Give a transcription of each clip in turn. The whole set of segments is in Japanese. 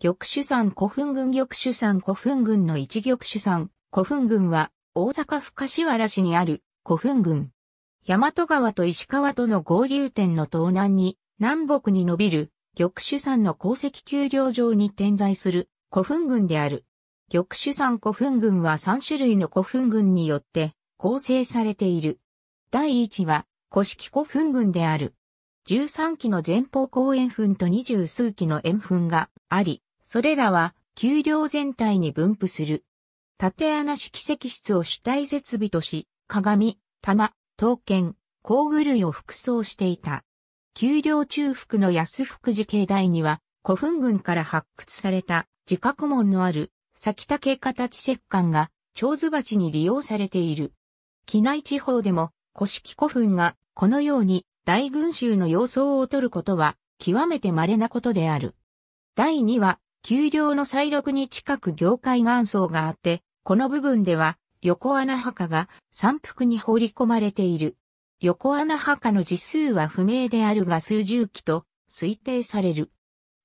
玉主山古墳群玉主山古墳群の一玉主山古墳群は大阪府柏原市にある古墳群。大和川と石川との合流点の東南に南北に伸びる玉主山の鉱石丘陵上に点在する古墳群である。玉主山古墳群は3種類の古墳群によって構成されている。第一は古式古墳群である。13基の前方後円墳と二十数基の円墳があり、それらは丘陵全体に分布する。縦穴式石室を主体設備とし、鏡、玉、刀剣、工具類を服装していた。丘陵中腹の安福寺境内には、古墳群から発掘された自覚門のある先竹形石棺が、蝶図鉢に利用されている。機内地方でも、古式古墳がこのように大群衆の様相を取ることは極めて稀なことである。第2話、丘陵の再録に近く業界岩層があって、この部分では横穴墓が山腹に放り込まれている。横穴墓の実数は不明であるが数十基と推定される。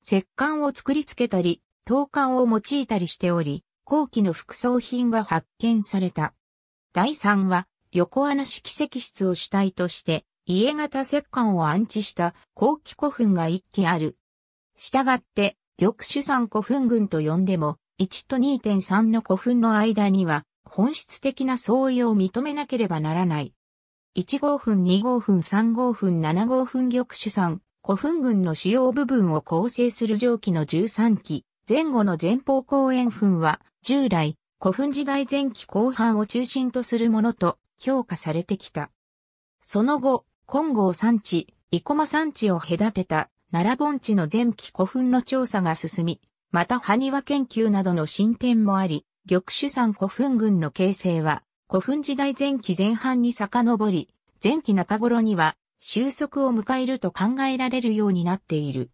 石棺を作り付けたり、陶棺を用いたりしており、後期の副葬品が発見された。第三は、横穴式石室を主体として、家型石棺を安置した後期古墳が一基ある。したがって、玉珠山古墳群と呼んでも、1と2.3の古墳の間には、本質的な相違を認めなければならない。1号墳、2号墳、3号墳、7号墳玉珠山、古墳群の主要部分を構成する上記の13期、前後の前方後円墳は、従来、古墳時代前期後半を中心とするものと評価されてきた。その後、金剛山地、生駒山地を隔てた奈良盆地の前期古墳の調査が進み、また埴輪研究などの進展もあり、玉手山古墳群の形成は、古墳時代前期前半に遡り、前期中頃には収束を迎えると考えられるようになっている。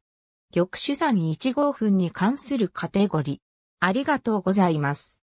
玉手山1号墳に関するカテゴリー。ありがとうございます。